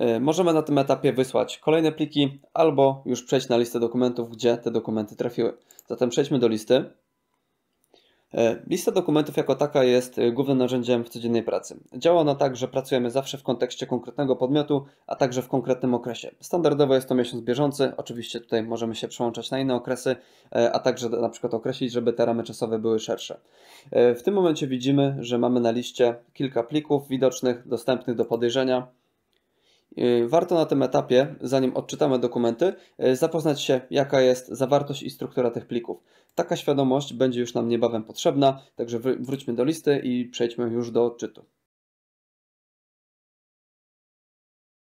E, możemy na tym etapie wysłać kolejne pliki albo już przejść na listę dokumentów, gdzie te dokumenty trafiły. Zatem przejdźmy do listy. E, lista dokumentów jako taka jest głównym narzędziem w codziennej pracy. Działa ona tak, że pracujemy zawsze w kontekście konkretnego podmiotu, a także w konkretnym okresie. Standardowo jest to miesiąc bieżący, oczywiście tutaj możemy się przełączać na inne okresy, e, a także na przykład określić, żeby te ramy czasowe były szersze. W tym momencie widzimy, że mamy na liście kilka plików widocznych, dostępnych do podejrzenia Y, warto na tym etapie, zanim odczytamy dokumenty, y, zapoznać się, jaka jest zawartość i struktura tych plików. Taka świadomość będzie już nam niebawem potrzebna, także wróćmy do listy i przejdźmy już do odczytu.